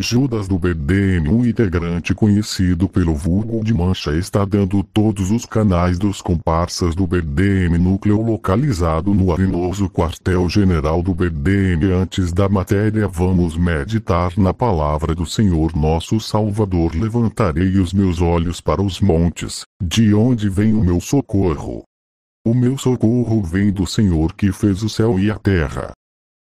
Judas do BDN, um integrante conhecido pelo vulgo de Mancha, está dando todos os canais dos comparsas do BDM núcleo localizado no arenoso quartel-general do BDM. Antes da matéria, vamos meditar na palavra do Senhor nosso Salvador. Levantarei os meus olhos para os montes, de onde vem o meu socorro. O meu socorro vem do Senhor que fez o céu e a terra.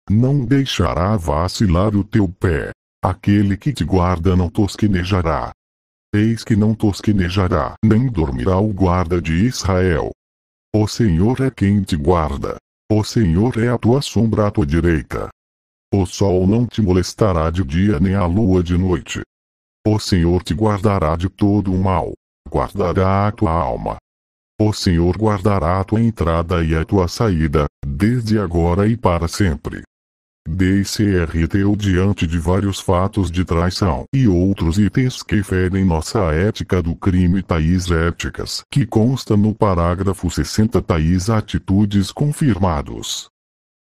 Não deixará vacilar o teu pé. Aquele que te guarda não tosquenejará. Eis que não tosquenejará, nem dormirá o guarda de Israel. O Senhor é quem te guarda. O Senhor é a tua sombra à tua direita. O sol não te molestará de dia nem a lua de noite. O Senhor te guardará de todo o mal, guardará a tua alma. O Senhor guardará a tua entrada e a tua saída, desde agora e para sempre ou diante de vários fatos de traição e outros itens que ferem nossa ética do crime Thais Éticas, que consta no parágrafo 60 Thais Atitudes confirmados,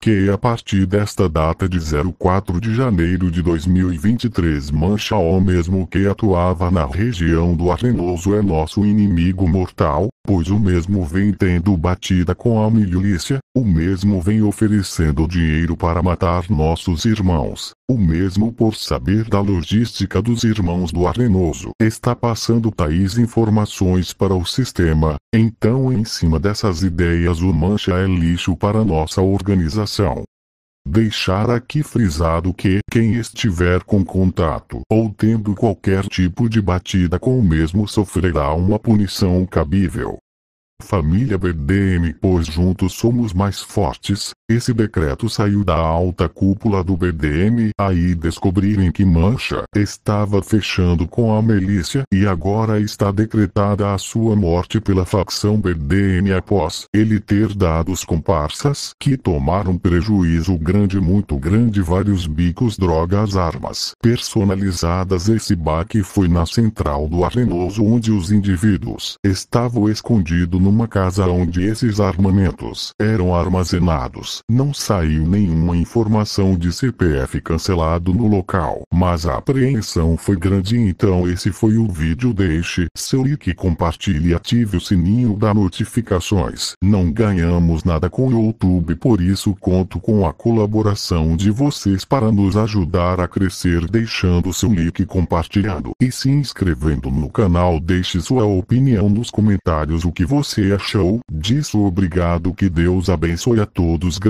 que a partir desta data de 04 de janeiro de 2023 Mancha o mesmo que atuava na região do Arenoso é nosso inimigo mortal, pois o mesmo vem tendo batida com a milícia, o mesmo vem oferecendo dinheiro para matar nossos irmãos, o mesmo por saber da logística dos irmãos do Arenoso está passando tais informações para o sistema, então em cima dessas ideias o mancha é lixo para nossa organização. Deixar aqui frisado que quem estiver com contato ou tendo qualquer tipo de batida com o mesmo sofrerá uma punição cabível. Família BDM, pois juntos somos mais fortes. Esse decreto saiu da alta cúpula do BDM, aí descobrirem que Mancha estava fechando com a milícia e agora está decretada a sua morte pela facção BDM após ele ter dado os comparsas que tomaram prejuízo grande, muito grande, vários bicos, drogas, armas personalizadas. Esse baque foi na central do Arenoso, onde os indivíduos estavam escondidos no numa casa onde esses armamentos eram armazenados. Não saiu nenhuma informação de CPF cancelado no local, mas a apreensão foi grande então esse foi o vídeo deixe seu like compartilhe e ative o sininho da notificações. Não ganhamos nada com o YouTube por isso conto com a colaboração de vocês para nos ajudar a crescer deixando seu like compartilhando e se inscrevendo no canal deixe sua opinião nos comentários o que você achou é disse Obrigado, que Deus abençoe a todos.